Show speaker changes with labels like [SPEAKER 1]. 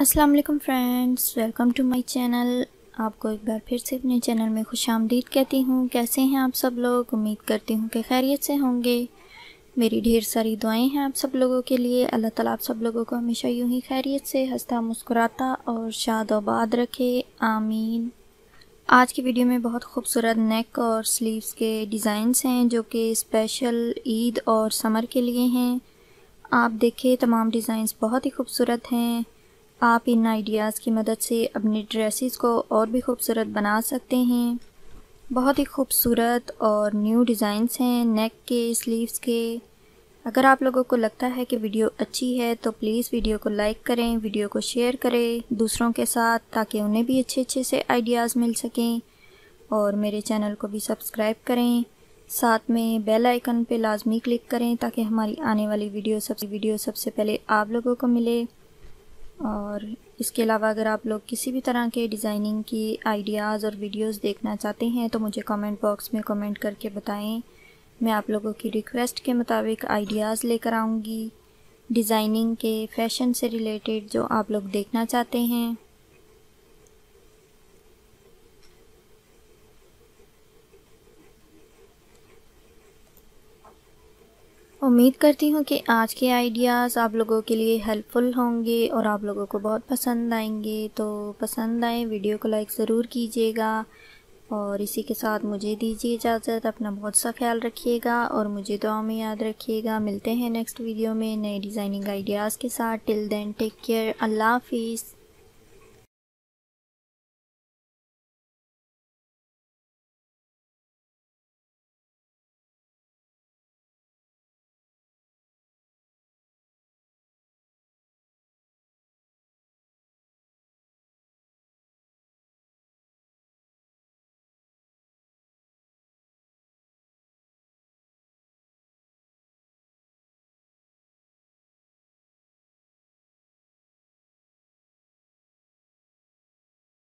[SPEAKER 1] अस्सलाम वालेकुम friends welcome to my channel आपको एक बार फिर से अपने चैनल में खुश आमदीद कहती हूँ कैसे हैं आप सब लोग उम्मीद करती हूँ कि खैरियत से होंगे मेरी ढेर सारी दुआएं हैं आप सब लोगों के लिए अल्लाह ताला आप सब लोगों को हमेशा यूं ही खैरियत से हंसता मुस्कुराता और शाद आबाद रखे आमीन आज की वीडियो में बहुत खूबसूरत नेक और स्लीव्स के डिज़ाइंस हैं जो कि स्पेशल ईद और समर के लिए हैं आप देखें तमाम डिज़ाइंस बहुत ही खूबसूरत हैं आप इन आइडियाज़ की मदद से अपनी ड्रेसेस को और भी खूबसूरत बना सकते हैं बहुत ही खूबसूरत और न्यू डिज़ाइंस हैं नेक के स्लीव्स के अगर आप लोगों को लगता है कि वीडियो अच्छी है तो प्लीज़ वीडियो को लाइक करें वीडियो को शेयर करें दूसरों के साथ ताकि उन्हें भी अच्छे अच्छे से आइडियाज़ मिल सकें और मेरे चैनल को भी सब्सक्राइब करें साथ में बेल आइकन पे लाजमी क्लिक करें ताकि हमारी आने वाली वीडियो सबसे वीडियो सबसे पहले आप लोगों को मिले और इसके अलावा अगर आप लोग किसी भी तरह के डिज़ाइनिंग की आइडियाज़ और वीडियोस देखना चाहते हैं तो मुझे कमेंट बॉक्स में कमेंट करके बताएं मैं आप लोगों की रिक्वेस्ट के मुताबिक आइडियाज़ लेकर आऊँगी डिज़ाइनिंग के फैशन से रिलेटेड जो आप लोग देखना चाहते हैं उम्मीद करती हूँ कि आज के आइडियाज़ आप लोगों के लिए हेल्पफुल होंगे और आप लोगों को बहुत पसंद आएंगे तो पसंद आए वीडियो को लाइक ज़रूर कीजिएगा और इसी के साथ मुझे दीजिए इजाज़त अपना बहुत सा ख्याल रखिएगा और मुझे दुआ में याद रखिएगा मिलते हैं नेक्स्ट वीडियो में नए डिज़ाइनिंग आइडियाज़ के साथ टिल देन टेक केयर अल्लाह हाफिज़